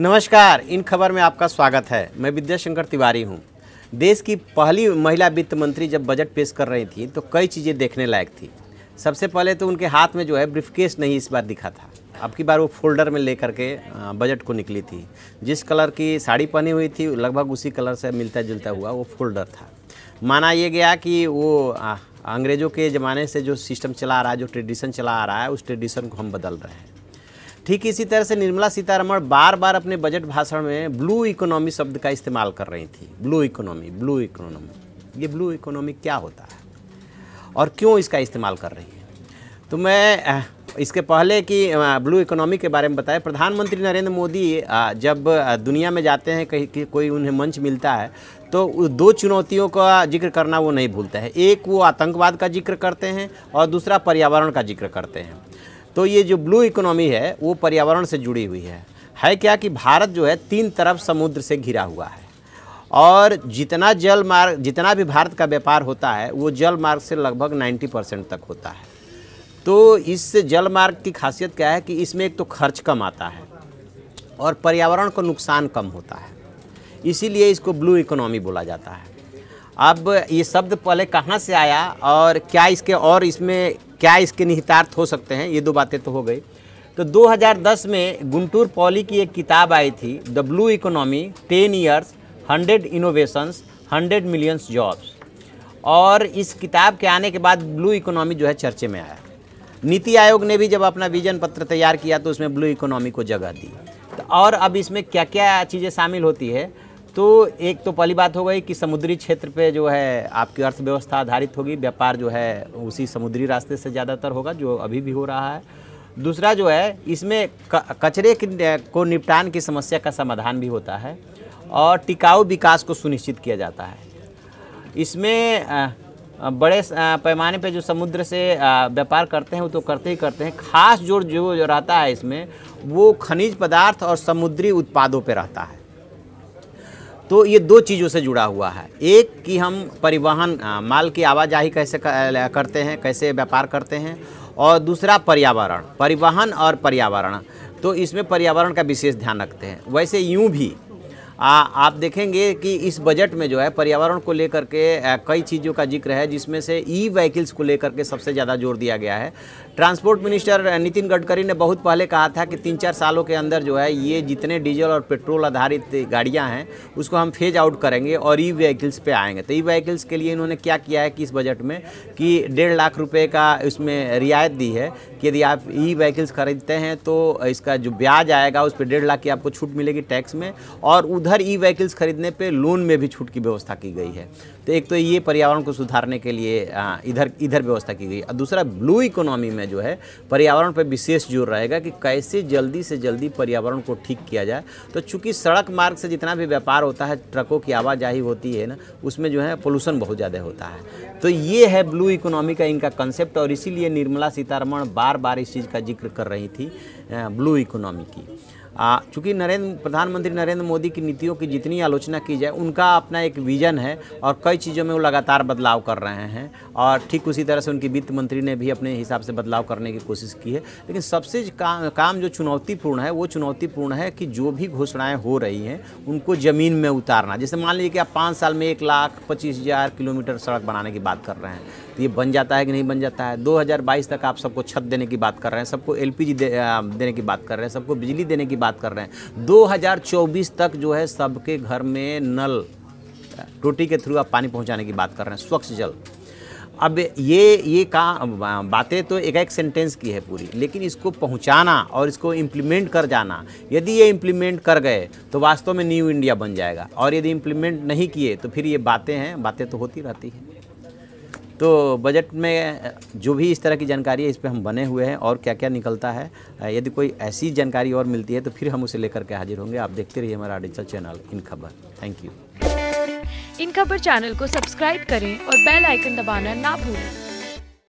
नमस्कार इन खबर में आपका स्वागत है मैं विद्याशंकर तिवारी हूँ देश की पहली महिला वित्त मंत्री जब बजट पेश कर रही थी तो कई चीज़ें देखने लायक थी सबसे पहले तो उनके हाथ में जो है ब्रीफकेस नहीं इस बार दिखा था अब की बार वो फोल्डर में लेकर के बजट को निकली थी जिस कलर की साड़ी पहनी हुई थी लगभग उसी कलर से मिलता जुलता हुआ वो फोल्डर था माना यह गया कि वो अंग्रेज़ों के ज़माने से जो सिस्टम चला आ रहा है जो ट्रेडिशन चला आ रहा है उस ट्रेडिशन को हम बदल रहे हैं ठीक इसी तरह से निर्मला सीतारमण बार बार अपने बजट भाषण में ब्लू इकोनॉमी शब्द का इस्तेमाल कर रही थी ब्लू इकोनॉमी ब्लू इकोनॉमी ये ब्लू इकोनॉमी क्या होता है और क्यों इसका इस्तेमाल कर रही है तो मैं इसके पहले कि ब्लू इकोनॉमी के बारे में बताएं प्रधानमंत्री नरेंद्र मोदी जब दुनिया में जाते हैं कहीं कि कोई उन्हें मंच मिलता है तो दो चुनौतियों का जिक्र करना वो नहीं भूलते हैं एक वो आतंकवाद का जिक्र करते हैं और दूसरा पर्यावरण का जिक्र करते हैं तो ये जो ब्लू इकोनॉमी है वो पर्यावरण से जुड़ी हुई है है क्या कि भारत जो है तीन तरफ समुद्र से घिरा हुआ है और जितना जल मार्ग जितना भी भारत का व्यापार होता है वो जल मार्ग से लगभग 90 परसेंट तक होता है तो इस जल मार्ग की खासियत क्या है कि इसमें एक तो खर्च कम आता है और पर्यावरण को नुकसान कम होता है इसीलिए इसको ब्लू इकोनॉमी बोला जाता है अब ये शब्द पहले कहाँ से आया और क्या इसके और इसमें क्या इसके निहितार्थ हो सकते हैं ये दो बातें तो हो गई तो 2010 में गुंटूर पॉली की एक किताब आई थी the blue economy ten years hundred innovations hundred millions jobs और इस किताब के आने के बाद ब्लू इकोनॉमी जो है चर्चे में आया नीति आयोग ने भी जब अपना विजन पत्र तैयार किया तो उसमें ब्लू इकोनॉमी को जगह दी तो और अब इसमें क्या क्या चीज़ें शामिल होती है तो एक तो पहली बात हो गई कि समुद्री क्षेत्र पे जो है आपकी अर्थव्यवस्था आधारित होगी व्यापार जो है उसी समुद्री रास्ते से ज़्यादातर होगा जो अभी भी हो रहा है दूसरा जो है इसमें कचरे को निपटान की समस्या का समाधान भी होता है और टिकाऊ विकास को सुनिश्चित किया जाता है इसमें बड़े पैमाने पे जो समुद्र से व्यापार करते हैं वो तो करते ही करते हैं खास जोर जो रहता है इसमें वो खनिज पदार्थ और समुद्री उत्पादों पे रहता है तो ये दो चीज़ों से जुड़ा हुआ है एक कि हम परिवहन माल की आवाजाही कैसे करते हैं कैसे व्यापार करते हैं और दूसरा पर्यावरण परिवहन और पर्यावरण तो इसमें पर्यावरण का विशेष ध्यान रखते हैं वैसे यूँ भी आ, आप देखेंगे कि इस बजट में जो है पर्यावरण को लेकर के कई चीज़ों का जिक्र है जिसमें से ई व्हीकल्स को लेकर के सबसे ज़्यादा जोर दिया गया है ट्रांसपोर्ट मिनिस्टर नितिन गडकरी ने बहुत पहले कहा था कि तीन चार सालों के अंदर जो है ये जितने डीजल और पेट्रोल आधारित गाड़ियाँ हैं उसको हम फेज आउट करेंगे और ई व्हीकल्स पर आएंगे तो ई व्हीकल्स के लिए इन्होंने क्या किया है कि इस बजट में कि डेढ़ लाख रुपये का इसमें रियायत दी है कि यदि आप ई व्हीकल्स खरीदते हैं तो इसका जो ब्याज आएगा उस पर डेढ़ लाख की आपको छूट मिलेगी टैक्स में और उधर उधर ई व्हीकल्स खरीदने पे लोन में भी छूट की व्यवस्था की गई है तो एक तो ये पर्यावरण को सुधारने के लिए इधर इधर व्यवस्था की गई और दूसरा ब्लू इकोनॉमी में जो है पर्यावरण पर विशेष जोर रहेगा कि कैसे जल्दी से जल्दी पर्यावरण को ठीक किया जाए तो चूँकि सड़क मार्ग से जितना भी व्यापार होता है ट्रकों की आवाजाही होती है ना उसमें जो है पोल्यूशन बहुत ज़्यादा होता है तो ये है ब्लू इकोनॉमी का इनका कंसेप्ट और इसीलिए निर्मला सीतारमण बार बार इस चीज़ का जिक्र कर रही थी ब्लू इकोनॉमी की चूँकि नरेंद्र प्रधानमंत्री नरेंद्र मोदी की नीतियों की जितनी आलोचना की जाए उनका अपना एक विज़न है और कई चीज़ों में वो लगातार बदलाव कर रहे हैं और ठीक उसी तरह से उनकी वित्त मंत्री ने भी अपने हिसाब से बदलाव करने की कोशिश की है लेकिन सबसे काम काम जो चुनौतीपूर्ण है वो चुनौतीपूर्ण है कि जो भी घोषणाएँ हो रही हैं उनको ज़मीन में उतारना जैसे मान लीजिए कि आप पाँच साल में एक लाख पच्चीस हज़ार किलोमीटर सड़क बनाने की बात कर रहे हैं तो ये बन जाता है कि नहीं बन जाता है 2022 तक आप सबको छत देने की बात कर रहे हैं सबको एलपीजी दे, देने की बात कर रहे हैं सबको बिजली देने की बात बात कर रहे हैं 2024 तक जो है सबके घर में नल टोटी के थ्रू आप पानी पहुंचाने की बात कर रहे हैं स्वच्छ जल अब ये ये का बातें तो एक एक सेंटेंस की है पूरी लेकिन इसको पहुंचाना और इसको इम्प्लीमेंट कर जाना यदि ये इम्प्लीमेंट कर गए तो वास्तव में न्यू इंडिया बन जाएगा और यदि इम्प्लीमेंट नहीं किए तो फिर ये बातें हैं बातें तो होती रहती हैं तो बजट में जो भी इस तरह की जानकारी है इस पर हम बने हुए हैं और क्या क्या निकलता है यदि कोई ऐसी जानकारी और मिलती है तो फिर हम उसे लेकर के हाजिर होंगे आप देखते रहिए हमारा डिजिटल चैनल इन खबर थैंक यू इन खबर चैनल को सब्सक्राइब करें और बेल आइकन दबाना ना भूलें